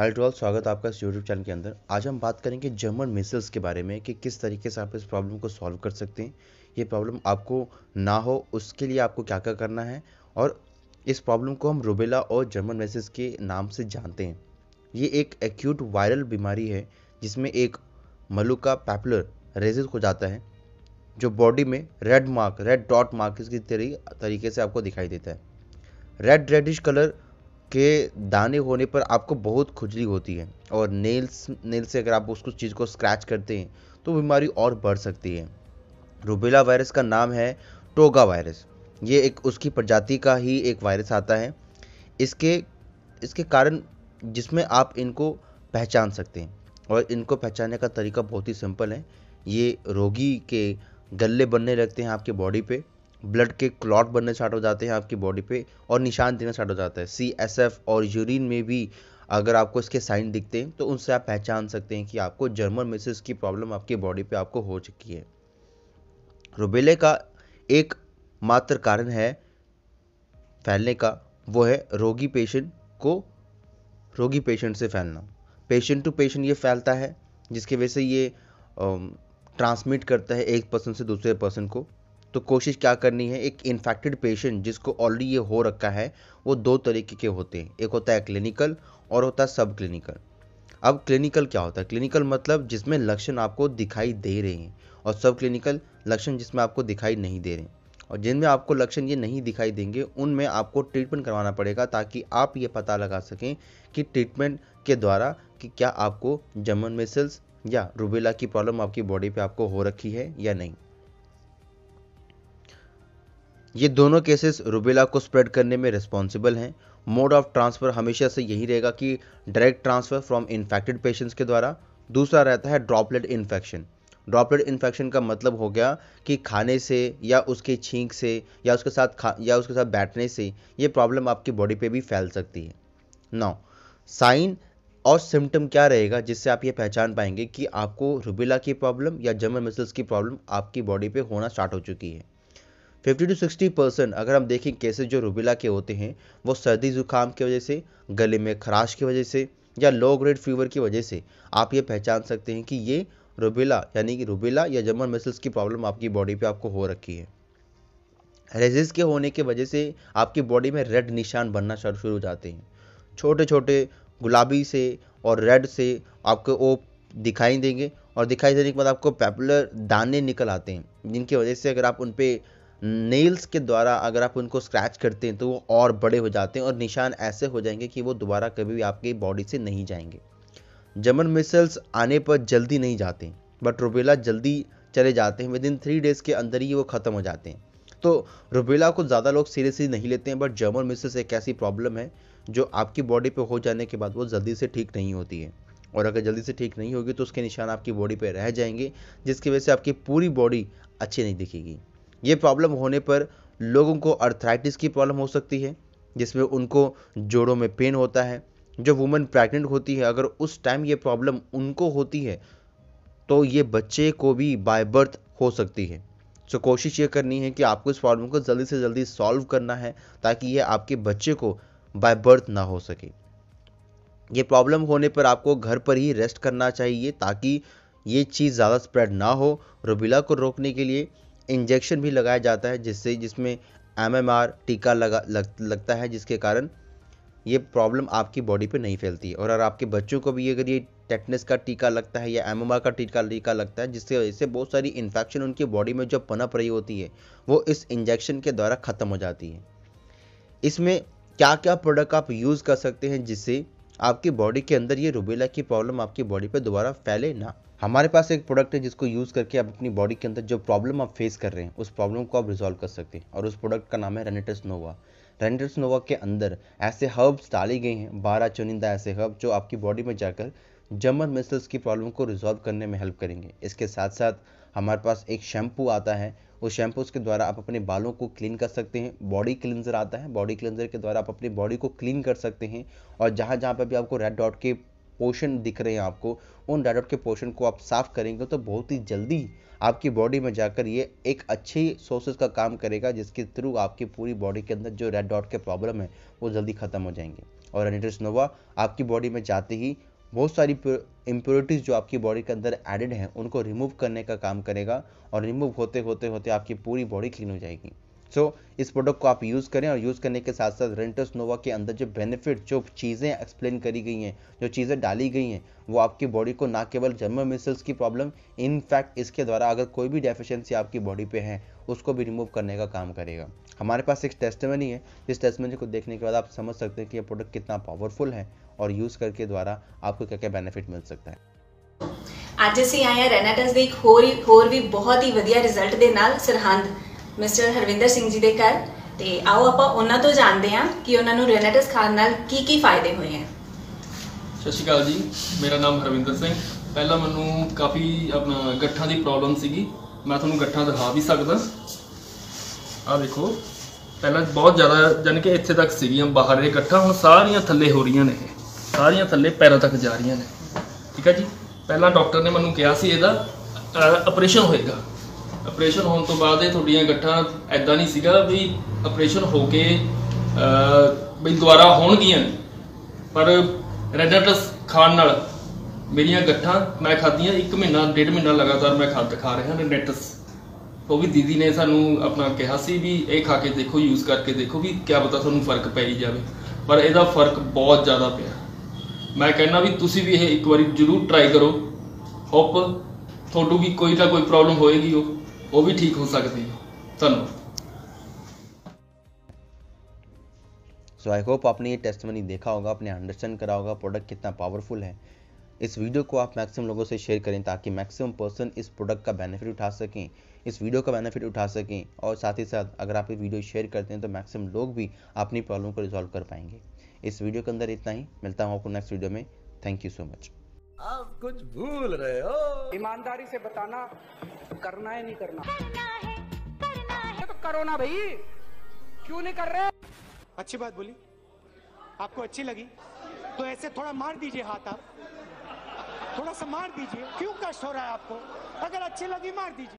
hello to स्वागत है आपका इस यूट्यूब चैनल के अंदर आज हम बात करेंगे जर्मन मिसल्स के बारे में कि किस तरीके से आप इस प्रॉब्लम को सॉल्व कर सकते हैं ये प्रॉब्लम आपको ना हो उसके लिए आपको क्या क्या करना है और इस प्रॉब्लम को हम रुबेला और जर्मन मिसल्स के नाम से जानते हैं ये एक एक्यूट वायरल बीमारी है जिसमें एक मलुका पैपुलर रेजिस हो जाता है जो बॉडी में red mark red dot mark की तरीके से आपको दिखाई देता है रेड रेडिश कलर के दाने होने पर आपको बहुत खुजली होती है और नेल्स नेल से अगर आप उस चीज़ को स्क्रैच करते हैं तो बीमारी और बढ़ सकती है रूबेला वायरस का नाम है टोगा वायरस ये एक उसकी प्रजाति का ही एक वायरस आता है इसके इसके कारण जिसमें आप इनको पहचान सकते हैं और इनको पहचानने का तरीका बहुत ही सिंपल है ये रोगी के गले बनने लगते हैं आपके बॉडी पे ब्लड के क्लॉट बनने स्टार्ट हो जाते हैं आपकी बॉडी पे और निशान देना स्टार्ट हो जाता है सी एस एफ और यूरिन में भी अगर आपको इसके साइन दिखते हैं तो उनसे आप पहचान सकते हैं कि आपको जर्मन मिसेस की प्रॉब्लम आपकी बॉडी पे आपको हो चुकी है रुबेले का एक मात्र कारण है फैलने का वो है रोगी पेशेंट को रोगी पेशेंट से फैलना पेशेंट टू पेशेंट ये फैलता है जिसकी वजह से ये ट्रांसमिट करता है एक पर्सन से दूसरे पर्सन को तो कोशिश क्या करनी है एक इन्फेक्टेड पेशेंट जिसको ऑलरेडी ये हो रखा है वो दो तरीके के होते हैं एक होता है क्लिनिकल और होता है सब क्लिनिकल अब क्लिनिकल क्या होता है क्लिनिकल मतलब जिसमें लक्षण आपको दिखाई दे रहे हैं और सब क्लिनिकल लक्षण जिसमें आपको दिखाई नहीं दे रहे हैं और जिनमें आपको लक्षण ये नहीं दिखाई देंगे उनमें आपको ट्रीटमेंट करवाना पड़ेगा ताकि आप ये पता लगा सकें कि ट्रीटमेंट के द्वारा कि क्या आपको जमन मिसल्स या रूबेला की प्रॉब्लम आपकी बॉडी पे आपको हो रखी है या नहीं ये दोनों केसेस रुबेला को स्प्रेड करने में रिस्पॉन्सिबल हैं मोड ऑफ ट्रांसफ़र हमेशा से यही रहेगा कि direct transfer from infected patients के द्वारा दूसरा रहता है ड्रॉपलेट इन्फेक्शन ड्रॉपलेट इन्फेक्शन का मतलब हो गया कि खाने से या उसके छींक से या उसके साथ खा या उसके साथ बैठने से ये प्रॉब्लम आपकी बॉडी पे भी फैल सकती है नाउ साइन और सिम्टम क्या रहेगा जिससे आप ये पहचान पाएंगे कि आपको रुबेला की प्रॉब्लम या जर्मन मिसल्स की प्रॉब्लम आपकी बॉडी पे होना स्टार्ट हो चुकी है फिफ्टी टू सिक्सटी परसेंट अगर हम देखें केसेज जो रूबेला के होते हैं वो सर्दी ज़ुकाम की वजह से गले में खराश की वजह से या लो ग्रेड फीवर की वजह से आप ये पहचान सकते हैं कि ये रूबेला यानी कि रूबेला या जमन मसल्स की प्रॉब्लम आपकी बॉडी पे आपको हो रखी है रेजिस के होने की वजह से आपकी बॉडी में रेड निशान बनना शुरू हो जाते हैं छोटे छोटे गुलाबी से और रेड से आपको वो दिखाई देंगे और दिखाई देने के बाद आपको पैपुलर दाने निकल आते हैं जिनकी वजह से अगर आप उन पर नेल्स के द्वारा अगर आप उनको स्क्रैच करते हैं तो वो और बड़े हो जाते हैं और निशान ऐसे हो जाएंगे कि वो दोबारा कभी भी आपकी बॉडी से नहीं जाएंगे जमन मिसल्स आने पर जल्दी नहीं जाते बट रुबेला जल्दी चले जाते हैं विद इन थ्री डेज़ के अंदर ही वो ख़त्म हो जाते हैं तो रुबेला को ज़्यादा लोग सीरियसली नहीं लेते हैं बट जर्मन मिसल्स एक ऐसी प्रॉब्लम है जो आपकी बॉडी पे हो जाने के बाद वो जल्दी से ठीक नहीं होती है और अगर जल्दी से ठीक नहीं होगी तो उसके निशान आपकी बॉडी पे रह जाएंगे जिसकी वजह से आपकी पूरी बॉडी अच्छी नहीं दिखेगी ये प्रॉब्लम होने पर लोगों को अर्थराइटिस की प्रॉब्लम हो सकती है जिसमें उनको जोड़ों में पेन होता है जो वुमेन प्रेग्नेंट होती है अगर उस टाइम ये प्रॉब्लम उनको होती है तो ये बच्चे को भी बाय बर्थ हो सकती है सो कोशिश ये करनी है कि आपको इस प्रॉब्लम को जल्दी से जल्दी सॉल्व करना है ताकि ये आपके बच्चे को बाय बर्थ ना हो सके ये प्रॉब्लम होने पर आपको घर पर ही रेस्ट करना चाहिए ताकि ये चीज़ ज़्यादा स्प्रेड ना हो रुबिला को रोकने के लिए इंजेक्शन भी लगाया जाता है जिससे जिसमें एमएमआर टीका लगा लग, लगता है जिसके कारण ये प्रॉब्लम आपकी बॉडी पे नहीं फैलती और अगर आपके बच्चों को भी अगर ये टेटनेस का टीका लगता है या एम का टीका टीका लगता है जिससे वजह से बहुत सारी इन्फेक्शन उनकी बॉडी में जो पनप रही होती है वो इस इंजेक्शन के द्वारा ख़त्म हो जाती है इसमें क्या क्या प्रोडक्ट आप यूज़ कर सकते हैं जिससे आपकी बॉडी के अंदर ये रूबेला की प्रॉब्लम आपकी बॉडी पर दोबारा फैले ना हमारे पास एक प्रोडक्ट है जिसको यूज़ करके आप अपनी बॉडी के अंदर जो प्रॉब्लम आप फेस कर रहे हैं उस प्रॉब्लम को आप रिजॉल्व कर सकते हैं और उस प्रोडक्ट का नाम है रेनेटस नोवा रेनेटस नोवा के अंदर ऐसे हर्ब्स डाले गए हैं बारह चुनिंदा ऐसे हर्ब जो आपकी बॉडी में जाकर जमर मिसल्स की प्रॉब्लम को रिजॉल्व करने में हेल्प करेंगे इसके साथ साथ हमारे पास एक शैम्पू आता है उस शैम्पूस के द्वारा आप अपने बालों को क्लीन कर सकते हैं बॉडी क्लिनजर आता है बॉडी क्लिनजर के द्वारा आप अपनी बॉडी को क्लीन कर सकते हैं और जहाँ जहाँ पर भी आपको रेड डॉट के पोर्शन दिख रहे हैं आपको उन डेड के पोर्शन को आप साफ़ करेंगे तो बहुत ही जल्दी आपकी बॉडी में जाकर ये एक अच्छी सोर्सेज का काम करेगा जिसके थ्रू आपकी पूरी बॉडी के अंदर जो रेड डॉट के प्रॉब्लम है वो जल्दी ख़त्म हो जाएंगे और एनिट्रस नोवा आपकी बॉडी में जाते ही बहुत सारी इम्प्योरिटीज़ जो आपकी बॉडी के अंदर एडेड हैं उनको रिमूव करने का काम करेगा और रिमूव होते होते होते आपकी पूरी बॉडी क्लीन हो जाएगी सो so, इस प्रोडक्ट को आप यूज़ करें और यूज़ करने के साथ साथ रेंटस नोवा के अंदर जो बेनिफिट जो चीज़ें एक्सप्लेन करी गई हैं जो चीज़ें डाली गई हैं वो आपकी बॉडी को ना केवल जर्मल मिसल्स की प्रॉब्लम इनफैक्ट इसके द्वारा अगर कोई भी डेफिशिएंसी आपकी बॉडी पे है उसको भी रिमूव करने का काम करेगा हमारे पास एक टेस्टमनी है जिस टेस्टमनी को देखने के बाद आप समझ सकते हैं कि यह प्रोडक्ट कितना पावरफुल है और यूज़ करके द्वारा आपको क्या क्या बेनिफिट मिल सकता है अज ਅਸੀਂ आए हैं ਰੈਨਾਟਸ एक होर ਹੋਰ ਹੋਰ ਵੀ ਬਹੁਤ ਹੀ ਵਧੀਆ ਰਿਜ਼ਲਟ ਦੇ ਨਾਲ ਸਰਹੰਦ ਮਿਸਟਰ ਹਰਵਿੰਦਰ ਸਿੰਘ ਜੀ ਦੇ ਘਰ ਤੇ ਆਓ ਆਪਾਂ ਉਹਨਾਂ ਤੋਂ ਜਾਣਦੇ ਹਾਂ ਕਿ ਉਹਨਾਂ ਨੂੰ ਰੈਨੇਟਸ ਖਾਣ ਨਾਲ ਕੀ ਕੀ ਫਾਇਦੇ ਹੋਏ ਹਨ ਸਤਿ ਸ਼੍ਰੀ ਅਕਾਲ ਜੀ ਮੇਰਾ ਨਾਮ ਹਰਵਿੰਦਰ ਸਿੰਘ ਪਹਿਲਾਂ ਮੈਨੂੰ ਕਾਫੀ ਆਪਣਾ ਗੱਠਾਂ ਦੀ ਪ੍ਰੋਬਲਮ ਸੀਗੀ ਮੈਂ ਤੁਹਾਨੂੰ ਗੱਠਾਂ ਦਿਖਾ ਵੀ ਸਕਦਾ ਆ ਦੇਖੋ ਪਹਿਲਾਂ ਬਹੁਤ ਜ਼ਿਆਦਾ ਜਾਨ ਕਿ ਇੱਥੇ ਤੱਕ ਸੀਗੀਆਂ ਬਾਹਰ ਇਹ ਗੱਠਾਂ ਹੁਣ ਸਾਰੀਆਂ ਥੱਲੇ ਹੋ ਰਹੀਆਂ ਨੇ ਸਾਰੀਆਂ ਥੱਲੇ ਪੈਰਾਂ ਤੱਕ ਜਾ ਰਹੀਆਂ ਨੇ ਠੀਕ ਹੈ ਜੀ ਪਹਿਲਾਂ ਡਾਕਟਰ ਨੇ ਮੈਨੂੰ ਕਿਹਾ ਸੀ ਇਹਦਾ ਆਪਰੇਸ਼ਨ ਹੋਏਗਾ ਆਪਰੇਸ਼ਨ ਹੋਣ ਤੋਂ ਬਾਅਦ ਇਹ ਤੁਹਾਡੀਆਂ ਗੱਠਾਂ ਐਦਾਂ ਨਹੀਂ ਸੀਗਾ ਵੀ ਆਪਰੇਸ਼ਨ ਹੋ ਕੇ ਵੀ ਦੁਬਾਰਾ ਹੋਣਗੀਆਂ ਪਰ ਰੈਡਟਸ ਖਾਣ ਨਾਲ ਮੇਰੀਆਂ ਗੱਠਾਂ ਮੈਂ ਖਾਧੀਆਂ 1 ਮਹੀਨਾ 1.5 ਮਹੀਨਾ ਲਗਾਤਾਰ ਮੈਂ ਖਾਦ ਖਾ ਰਿਹਾ ਰੈਡਟਸ ਉਹ ਵੀ ਦੀਦੀ ਨੇ ਸਾਨੂੰ ਆਪਣਾ ਕਿਹਾ ਸੀ ਵੀ ਇਹ ਖਾ ਕੇ ਦੇਖੋ ਯੂਜ਼ ਕਰਕੇ ਦੇਖੋ ਵੀ ਕੀ ਪਤਾ ਤੁਹਾਨੂੰ ਫਰਕ ਪੈ ਹੀ ਜਾਵੇ ਪਰ ਇਹਦਾ ਫਰਕ ਬਹੁਤ ਜ਼ਿਆਦਾ ਪਿਆ ਮੈਂ ਕਹਿੰਦਾ ਵੀ ਤੁਸੀਂ ਵੀ ਇਹ ਇੱਕ ਵਾਰੀ ਜ਼ਰੂਰ ਟਰਾਈ ਕਰੋ ਹੋਪ ਤੁਹਾਨੂੰ ਵੀ ਕੋਈ ਨਾ ਕੋਈ ਪ੍ਰੋਬਲਮ ਹੋਏਗੀ ਉਹ वह भी ठीक हो सकती है ਧੰਨਵਾਦ सो आई होप आपने ये टेस्ट मनी देखा होगा आपने अंडरस्टैंड करा होगा प्रोडक्ट कितना पावरफुल है इस वीडियो को आप मैक्सिमम लोगों से शेयर करें ताकि मैक्सिमम पर्सन इस प्रोडक्ट का बेनिफिट उठा सकें इस वीडियो का बेनिफिट उठा सकें और साथ ही साथ अगर आप ये वीडियो शेयर करते हैं तो मैक्सिमम लोग भी अपनी प्रॉब्लम को रिजॉल्व कर पाएंगे इस वीडियो के अंदर इतना ही मिलता हूँ आपको नेक्स्ट वीडियो में थैंक यू सो मच आप कुछ भूल रहे हो ईमानदारी से बताना करना है नहीं करना करना है करना है तो करो ना भाई क्यों नहीं कर रहे अच्छी बात बोली आपको अच्छी लगी तो ऐसे थोड़ा मार दीजिए हाथ आप थोड़ा सा मार दीजिए क्यों कष्ट हो रहा है आपको अगर अच्छी लगी मार दीजिए